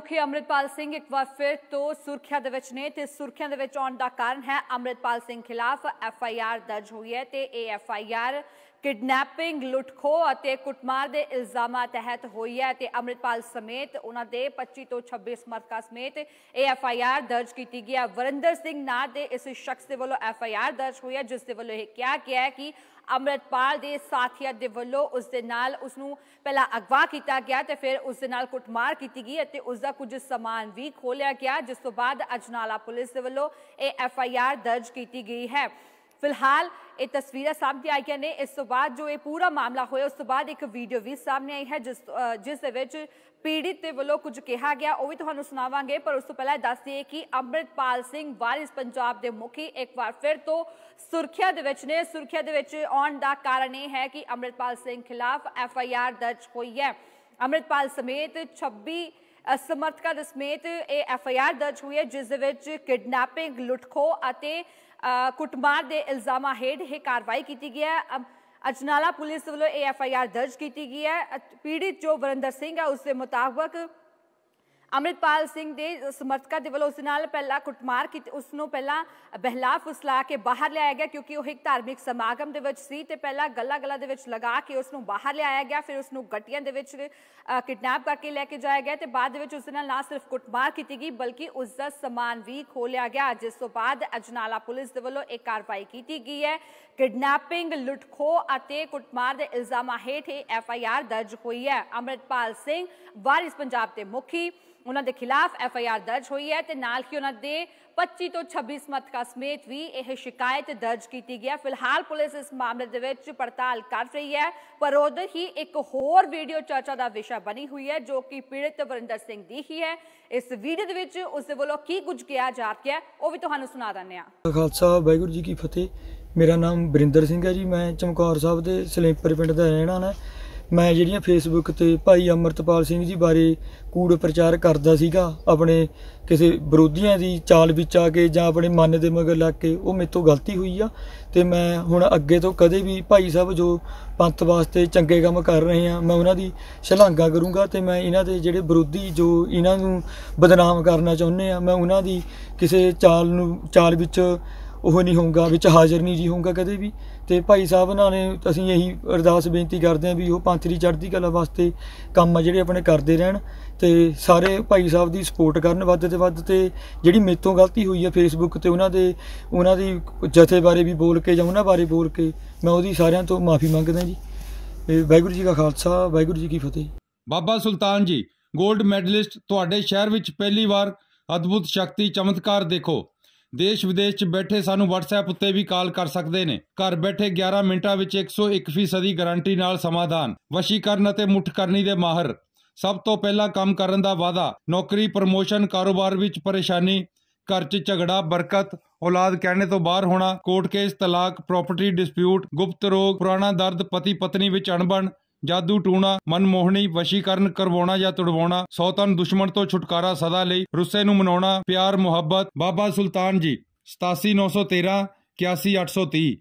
ਮੁਖੀ ਅਮਰਿਤਪਾਲ ਸਿੰਘ ਇੱਕ ਵਾਰ ਫਿਰ ਤੋਂ ਸੁਰਖਿਆ ਦੇ ਵਿੱਚ ਨੇ ਤੇ ਸੁਰਖਿਆ ਦੇ ਵਿੱਚ ਆਉਣ ਦਾ ਕਾਰਨ ਹੈ ਅਮਰਿਤਪਾਲ ਸਿੰਘ ਖਿਲਾਫ ਐਫ ਆਈ ਆਰ ਦਰਜ ਹੋਈ ਹੈ ਤੇ ਇਹ ਐਫ ਆਈ ਆਰ ਕਿਡਨੈਪਿੰਗ ਲੁੱਟਖੋ ਅਤੇ ਕੁੱਟਮਾਰ ਦੇ ਇਲਜ਼ਾਮਾਂ ਤਹਿਤ ਹੋਈ ਹੈ ਤੇ ਅਮਰਿਤਪਾਲ ਸਮੇਤ ਉਹਨਾਂ ਦੇ 25 ਤੋਂ 26 ਮਰਕਾ ਸਮੇਤ ਇਹ ਐਫ ਆਈ ਆਰ ਦਰਜ ਕੀਤੀ ਗਈ ਹੈ ਵਰਿੰਦਰ ਸਿੰਘ ਨਾਂ ਦੇ ਇਸ ਸ਼ਖਸ ਦੇ ਵੱਲੋਂ ਐਫ ਆਈ ਆਰ ਦਰਜ ਹੋਈ ਹੈ ਜਿਸ ਦੇ ਵੱਲੋਂ ਇਹ ਕਿਹਾ ਗਿਆ ਕਿ ਅਮਰਿਤਪਾਲ ਦੇ ਸਾਥੀਆਂ ਦੇ ਵੱਲੋਂ ਉਸ ਦੇ ਨਾਲ ਉਸ ਨੂੰ ਪਹਿਲਾਂ ਅਗਵਾ ਕੀਤਾ ਗਿਆ ਤੇ ਫਿਰ ਉਸ ਦੇ ਨਾਲ ਕੁੱਟਮਾਰ ਕੀਤੀ ਗਈ ਅਤੇ ਉਸ ਦਾ ਕੁਝ ਸਮਾਨ ਵੀ ਖੋਲਿਆ ਗਿਆ ਜਿਸ ਤੋਂ ਬਾਅਦ ਅਜਨਾਲਾ ਪੁਲਿਸ ਦੇ ਵੱਲੋਂ ਇਹ ਐਫ ਆਈ ਆਰ ਦਰਜ ਕੀਤੀ ਗਈ ਹੈ ਫਿਲਹਾਲ ਇਹ ਤਸਵੀਰਾਂ ਸਾਹਮਣੇ ਆਈਆਂ ਨੇ ਇਸ ਤੋਂ ਬਾਅਦ ਜੋ ਇਹ ਪੂਰਾ ਮਾਮਲਾ ਹੋਇਆ ਉਸ ਤੋਂ ਬਾਅਦ ਇੱਕ ਵੀਡੀਓ ਵੀ ਸਾਹਮਣੇ ਆਈ ਹੈ ਜਿਸ ਜਿਸ ਦੇ ਵਿੱਚ ਪੀੜਿਤ ਦੇ ਵੱਲੋਂ ਕੁਝ ਕਿਹਾ ਗਿਆ ਉਹ ਵੀ ਤੁਹਾਨੂੰ ਸੁਣਾਵਾਂਗੇ ਪਰ ਉਸ ਤੋਂ ਪਹਿਲਾਂ ਦੱਸ ਦਈਏ ਕਿ ਅੰਮ੍ਰਿਤਪਾਲ ਸਿੰਘ ਵਾਰਿਸ ਪੰਜਾਬ ਦੇ ਮੁਖੀ ਇੱਕ ਵਾਰ ਫਿਰ ਤੋਂ ਸੁਰੱਖਿਆ ਦੇ ਵਿੱਚ ਨੇ ਸੁਰੱਖਿਆ ਦੇ ਵਿੱਚ ਆਉਣ ਦਾ ਕਾਰਨ ਇਹ ਹੈ ਕਿ ਅੰਮ੍ਰਿਤਪਾਲ ਸਿੰਘ ਖਿਲਾਫ ਐਫ ਆਈ ਆਰ ਦਰਜ ਹੋਈ ਹੈ ਅੰਮ੍ਰਿਤਪਾਲ ਸਮੇਤ 26 ਸਮਰਥਕਾਂ ਸਮੇਤ ਇਹ ਐਫ ਆਈ ਆਰ ਦਰਜ ਹੋਈ ਹੈ ਜਿਸ ਦੇ ਵਿੱਚ ਕਿਡਨੈਪਿੰਗ ਲੁੱਟਖੋ ਅਤੇ ਕੁੱਟਮਾਰ ਦੇ ਇਲਜ਼ਾਮਾਂ ਹੇਠ ਇਹ ਕਾਰਵਾਈ ਕੀਤੀ ਗਈ ਹੈ ਅਜਨਾਲਾ ਪੁਲਿਸ ਵੱਲੋਂ ਇਹ ਐਫ ਆਈ ਆਰ ਦਰਜ ਕੀਤੀ ਗਈ ਹੈ ਪੀੜਿਤ ਜੋ ਵਰਿੰਦਰ ਸਿੰਘ ਹੈ ਉਸ ਦੇ ਮੁਤਾਬਕ ਅਮਰਿਤਪਾਲ ਸਿੰਘ ਦੇ ਸਮਰਥਕਾਂ ਦੇ ਵੱਲੋਂ ਉਸ ਨਾਲ ਪਹਿਲਾਂ ਕੁੱਟਮਾਰ ਕੀਤੀ ਉਸ ਨੂੰ ਪਹਿਲਾਂ ਬਹਿਲਾ ਫੁਸਲਾ ਕੇ ਬਾਹਰ ਲਿਆਇਆ ਗਿਆ ਕਿਉਂਕਿ ਉਹ ਇੱਕ ਧਾਰਮਿਕ ਸਮਾਗਮ ਦੇ ਵਿੱਚ ਸੀ ਤੇ ਪਹਿਲਾਂ ਗੱਲਾ ਗੱਲਾ ਦੇ ਵਿੱਚ ਲਗਾ ਕੇ ਉਸ ਨੂੰ ਬਾਹਰ ਲਿਆਇਆ ਗਿਆ ਫਿਰ ਉਸ ਨੂੰ ਗੱਟੀਆਂ ਦੇ ਵਿੱਚ ਕਿਡਨੈਪ ਕਰਕੇ ਲੈ ਕੇ ਜਾਇਆ ਗਿਆ ਤੇ ਬਾਅਦ ਵਿੱਚ ਉਸ ਨਾਲ ਨਾ ਸਿਰਫ ਕੁੱਟਮਾਰ ਕੀਤੀ ਗਈ ਬਲਕਿ ਉਸ ਦਾ ਸਮਾਨ ਵੀ ਖੋਲਿਆ ਗਿਆ ਜਿਸ ਤੋਂ ਬਾਅਦ ਅਜਨਾਲਾ ਪੁਲਿਸ ਦੇ ਵੱਲੋਂ ਇੱਕ ਕਾਰਵਾਈ ਕੀਤੀ ਗਈ ਹੈ ਕਿਡਨੈਪਿੰਗ ਲੁੱਟਖੋ ਅਤੇ ਕੁੱਟਮਾਰ ਦੇ ਇਲਜ਼ਾਮਾਂ ਹੇਠ ਐਫ ਆਈ ਆਰ ਦਰਜ ਹੋਈ ਹੈ ਅਮਰਿਤਪਾਲ ਸਿੰਘ ਵਾਰਿਸ ਪੰਜਾਬ ਦੇ ਮੁਖੀ ਉਹਨਾਂ ਦੇ ਖਿਲਾਫ ਐਫ ਆਈ ਆਰ ਦਰਜ ਹੋਈ ਹੈ ਤੇ ਨਾਲ ਹੀ ਉਹਨਾਂ ਦੇ 25 ਤੋਂ 26 ਮਤਕਾ ਸਮੇਤ ਵੀ ਇਹ ਸ਼ਿਕਾਇਤ ਦਰਜ ਕੀਤੀ ਗਈ ਹੈ ਫਿਲਹਾਲ ਪੁਲਿਸ ਇਸ ਮਾਮਲੇ ਦੇ ਵਿੱਚ ਪੜਤਾਲ ਕਰ ਰਹੀ ਹੈ ਪਰ ਉਧਰ ਹੀ ਇੱਕ ਹੋਰ ਵੀਡੀਓ ਚਰਚਾ ਦਾ ਵਿਸ਼ਾ ਬਣੀ ਹੋਈ ਹੈ ਜੋ ਕਿ ਪੀੜਤ ਵਰਿੰਦਰ ਸਿੰਘ ਦੀ ਹੀ ਹੈ ਇਸ ਵੀਡੀਓ ਦੇ ਵਿੱਚ ਉਸ ਦੇ ਵੱਲੋਂ ਕੀ ਕੁਝ ਕਿਹਾ ਜਾ ਰਿਹਾ ਹੈ ਉਹ ਵੀ ਤੁਹਾਨੂੰ ਸੁਣਾ ਦਿੰਦੇ ਆ ਖਾਲਸਾ ਵਾਹਿਗੁਰੂ ਜੀ ਕੀ ਫਤਿਹ ਮੇਰਾ ਨਾਮ ਬਰਿੰਦਰ ਸਿੰਘ ਹੈ ਜੀ ਮੈਂ ਚਮਕੌਰ ਸਾਹਿਬ ਦੇ ਸਲੇਪਰ ਪਿੰਡ ਦਾ ਰਹਿਣਾ ਹਾਂ ਮੈਂ ਜਿਹੜੀਆਂ ਫੇਸਬੁੱਕ ਤੇ ਭਾਈ ਅਮਰਤਪਾਲ ਸਿੰਘ ਜੀ ਬਾਰੇ ਕੂੜ ਪ੍ਰਚਾਰ ਕਰਦਾ ਸੀਗਾ ਆਪਣੇ ਕਿਸੇ ਵਿਰੋਧੀਆਂ ਦੀ ਚਾਲ ਵਿੱਚ ਆ ਕੇ ਜਾਂ ਆਪਣੇ ਮਨ ਦੇ ਮਗਰ ਲੱਗ ਕੇ ਉਹ ਮੇਰੇ ਤੋਂ ਗਲਤੀ ਹੋਈ ਆ ਤੇ ਮੈਂ ਹੁਣ ਅੱਗੇ ਤੋਂ ਕਦੇ ਵੀ ਭਾਈ ਸਾਹਿਬ ਜੋ ਪੰਥ ਵਾਸਤੇ ਚੰਗੇ ਕੰਮ ਕਰ ਰਹੇ ਆ ਮੈਂ ਉਹਨਾਂ ਦੀ ਸ਼ਲਾਘਾ ਕਰੂੰਗਾ ਤੇ ਮੈਂ ਇਹਨਾਂ ਦੇ ਜਿਹੜੇ ਵਿਰੋਧੀ ਜੋ ਇਹਨਾਂ ਨੂੰ ਬਦਨਾਮ ਕਰਨਾ ਚਾਹੁੰਦੇ ਆ ਮੈਂ ਉਹਨਾਂ ਦੀ ਕਿਸੇ ਚਾਲ ਨੂੰ ਚਾਲ ਵਿੱਚ ਉਹ ਨਹੀਂ ਹੋਊਗਾ ਵਿੱਚ ਹਾਜ਼ਰ ਨਹੀਂ ਜੀ ਹੋਊਗਾ ਕਦੇ ਵੀ ਤੇ ਭਾਈ ਸਾਹਿਬ ਨਾਲ ਨੇ ਅਸੀਂ ਇਹੀ ਅਰਦਾਸ ਬੇਨਤੀ ਕਰਦੇ ਆਂ ਵੀ ਉਹ ਪੰਥਰੀ ਚੜ੍ਹਦੀ ਕਲਾ ਵਾਸਤੇ ਕੰਮ ਆ ਜਿਹੜੇ ਆਪਣੇ ਕਰਦੇ ਰਹਿਣ ਤੇ ਸਾਰੇ ਭਾਈ ਸਾਹਿਬ ਦੀ ਸਪੋਰਟ ਕਰਨ ਵੱਧ ਤੇ ਵੱਧ ਤੇ ਜਿਹੜੀ ਮੇਤੋਂ ਗਲਤੀ ਹੋਈ ਹੈ ਫੇਸਬੁੱਕ ਤੇ ਉਹਨਾਂ ਦੇ ਉਹਨਾਂ ਦੀ ਜਥੇ ਬਾਰੇ ਵੀ ਬੋਲ ਕੇ ਜਾਂ ਉਹਨਾਂ ਬਾਰੇ ਬੋਲ ਕੇ ਮੈਂ ਉਹਦੀ ਸਾਰਿਆਂ ਤੋਂ ਮਾਫੀ ਮੰਗਦਾ ਜੀ ਵਾਹਿਗੁਰੂ ਜੀ ਦਾ ਖਾਲਸਾ ਵਾਹਿਗੁਰੂ ਜੀ ਕੀ ਫਤਿਹ ਬਾਬਾ ਸੁਲਤਾਨ ਜੀ 골ਡ ਮੈਡਲਿਸਟ ਤੁਹਾਡੇ ਸ਼ਹਿਰ ਵਿੱਚ ਪਹਿਲੀ ਵਾਰ ਅਦਭੁਤ ਸ਼ਕਤੀ ਚਮਤਕਾਰ ਦੇਖੋ ਦੇਸ਼ ਵਿਦੇਸ਼ 'ਚ ਬੈਠੇ ਸਾਨੂੰ WhatsApp ਉੱਤੇ ਵੀ ਕਾਲ ਕਰ ਸਕਦੇ ਨੇ ਘਰ ਬੈਠੇ 11 ਮਿੰਟਾਂ ਵਿੱਚ 101% ਦੀ ਗਾਰੰਟੀ ਨਾਲ ਸਮਾਧਾਨ ਵਸ਼ੀਕਰਨ ਅਤੇ ਕਰਨੀ ਦੇ ਮਾਹਰ ਸਭ ਤੋਂ ਪਹਿਲਾਂ ਕੰਮ ਕਰਨ ਦਾ ਵਾਅਦਾ ਨੌਕਰੀ ਪ੍ਰਮੋਸ਼ਨ ਕਾਰੋਬਾਰ ਵਿੱਚ ਪਰੇਸ਼ਾਨੀ ਘਰ 'ਚ ਝਗੜਾ ਬਰਕਤ ਔਲਾਦ ਕਹਿਣੇ ਤੋਂ ਬਾਹਰ ਹੋਣਾ ਕੋਰਟ ਕੇਸ ਤਲਾਕ ਪ੍ਰਾਪਰਟੀ ਡਿਸਪਿਊਟ ਗੁਪਤ ਰੋਗ ਪੁਰਾਣਾ ਦਰਦ ਪਤੀ ਪਤਨੀ ਵਿੱਚ ਅਣਬਣ ਜਾਦੂ ਟੂਣਾ ਮਨਮੋਹਣੀ ਵਸ਼ੀਕਰਨ ਕਰਵਾਉਣਾ ਜਾਂ ਤੁੜਵਾਉਣਾ ਸੌਤਨ ਦੁਸ਼ਮਣ ਤੋਂ ਛੁਟਕਾਰਾ ਸਦਾ ਲਈ ਰੁੱਸੇ ਨੂੰ ਮਨਾਉਣਾ ਪਿਆਰ ਮੁਹੱਬਤ ਬਾਬਾ ਸੁਲਤਾਨ ਜੀ 87913 81830